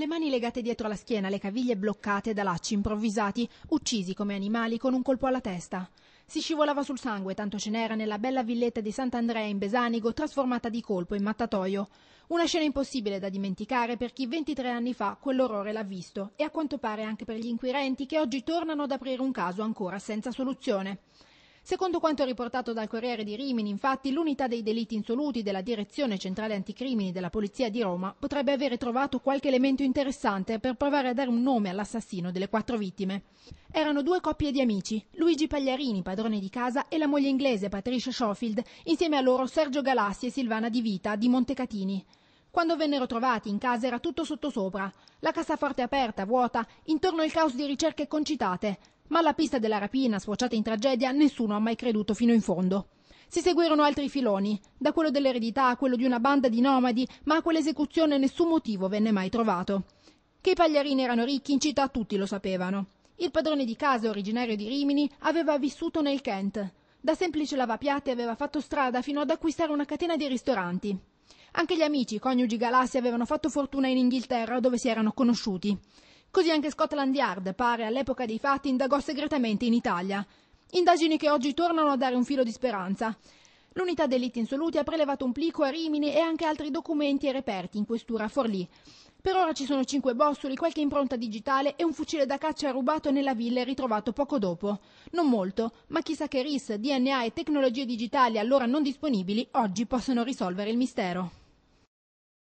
le mani legate dietro la schiena, le caviglie bloccate da lacci improvvisati, uccisi come animali con un colpo alla testa. Si scivolava sul sangue, tanto ce n'era nella bella villetta di Sant'Andrea in Besanigo, trasformata di colpo in mattatoio. Una scena impossibile da dimenticare per chi 23 anni fa quell'orrore l'ha visto e a quanto pare anche per gli inquirenti che oggi tornano ad aprire un caso ancora senza soluzione. Secondo quanto riportato dal Corriere di Rimini, infatti, l'unità dei delitti insoluti della Direzione Centrale Anticrimini della Polizia di Roma potrebbe avere trovato qualche elemento interessante per provare a dare un nome all'assassino delle quattro vittime. Erano due coppie di amici, Luigi Pagliarini, padrone di casa, e la moglie inglese Patricia Schofield, insieme a loro Sergio Galassi e Silvana Di Vita di Montecatini. Quando vennero trovati in casa era tutto sottosopra, la cassaforte aperta, vuota, intorno il caos di ricerche concitate, ma alla pista della rapina sfociata in tragedia nessuno ha mai creduto fino in fondo. Si seguirono altri filoni, da quello dell'eredità a quello di una banda di nomadi, ma a quell'esecuzione nessun motivo venne mai trovato. Che i pagliarini erano ricchi in città tutti lo sapevano. Il padrone di casa, originario di Rimini, aveva vissuto nel Kent. Da semplice lavapiatti aveva fatto strada fino ad acquistare una catena di ristoranti. Anche gli amici, coniugi Galassi, avevano fatto fortuna in Inghilterra, dove si erano conosciuti. Così anche Scotland Yard, pare all'epoca dei fatti, indagò segretamente in Italia. Indagini che oggi tornano a dare un filo di speranza. L'unità delitti insoluti ha prelevato un plico a Rimini e anche altri documenti e reperti in questura a Forlì. Per ora ci sono cinque bossoli, qualche impronta digitale e un fucile da caccia rubato nella villa e ritrovato poco dopo. Non molto, ma chissà che RIS, DNA e tecnologie digitali allora non disponibili oggi possono risolvere il mistero.